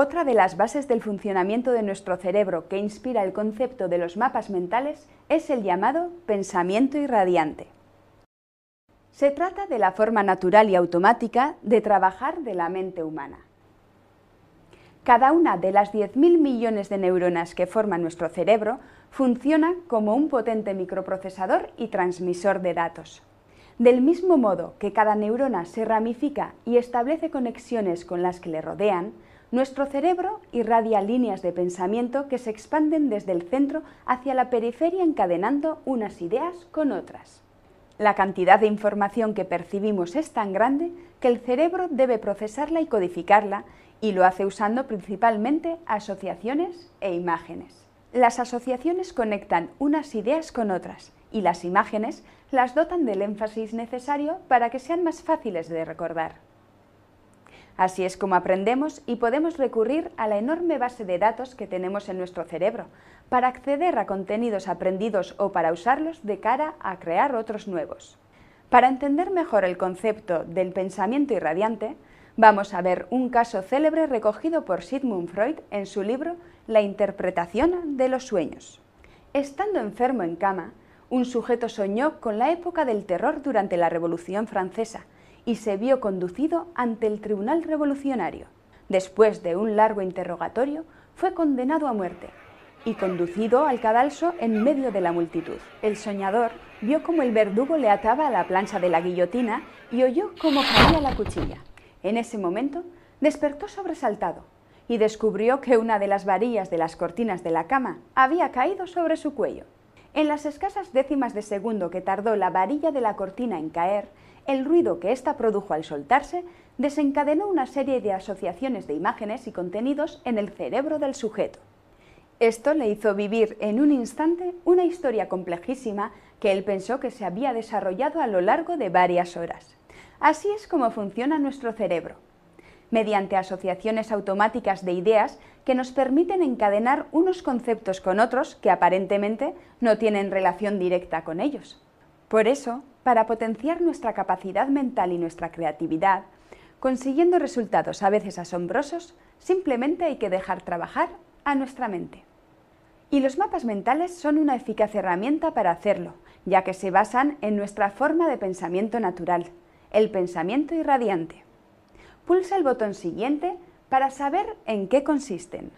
Otra de las bases del funcionamiento de nuestro cerebro que inspira el concepto de los mapas mentales es el llamado pensamiento irradiante. Se trata de la forma natural y automática de trabajar de la mente humana. Cada una de las 10.000 millones de neuronas que forman nuestro cerebro funciona como un potente microprocesador y transmisor de datos. Del mismo modo que cada neurona se ramifica y establece conexiones con las que le rodean, nuestro cerebro irradia líneas de pensamiento que se expanden desde el centro hacia la periferia encadenando unas ideas con otras. La cantidad de información que percibimos es tan grande que el cerebro debe procesarla y codificarla y lo hace usando principalmente asociaciones e imágenes. Las asociaciones conectan unas ideas con otras y las imágenes las dotan del énfasis necesario para que sean más fáciles de recordar. Así es como aprendemos y podemos recurrir a la enorme base de datos que tenemos en nuestro cerebro para acceder a contenidos aprendidos o para usarlos de cara a crear otros nuevos. Para entender mejor el concepto del pensamiento irradiante, vamos a ver un caso célebre recogido por Sigmund Freud en su libro La interpretación de los sueños. Estando enfermo en cama, un sujeto soñó con la época del terror durante la Revolución Francesa, y se vio conducido ante el Tribunal Revolucionario. Después de un largo interrogatorio, fue condenado a muerte y conducido al cadalso en medio de la multitud. El soñador vio como el verdugo le ataba a la plancha de la guillotina y oyó cómo caía la cuchilla. En ese momento despertó sobresaltado y descubrió que una de las varillas de las cortinas de la cama había caído sobre su cuello. En las escasas décimas de segundo que tardó la varilla de la cortina en caer, el ruido que ésta produjo al soltarse desencadenó una serie de asociaciones de imágenes y contenidos en el cerebro del sujeto. Esto le hizo vivir en un instante una historia complejísima que él pensó que se había desarrollado a lo largo de varias horas. Así es como funciona nuestro cerebro mediante asociaciones automáticas de ideas que nos permiten encadenar unos conceptos con otros que aparentemente no tienen relación directa con ellos. Por eso, para potenciar nuestra capacidad mental y nuestra creatividad, consiguiendo resultados a veces asombrosos, simplemente hay que dejar trabajar a nuestra mente. Y los mapas mentales son una eficaz herramienta para hacerlo, ya que se basan en nuestra forma de pensamiento natural, el pensamiento irradiante pulsa el botón siguiente para saber en qué consisten.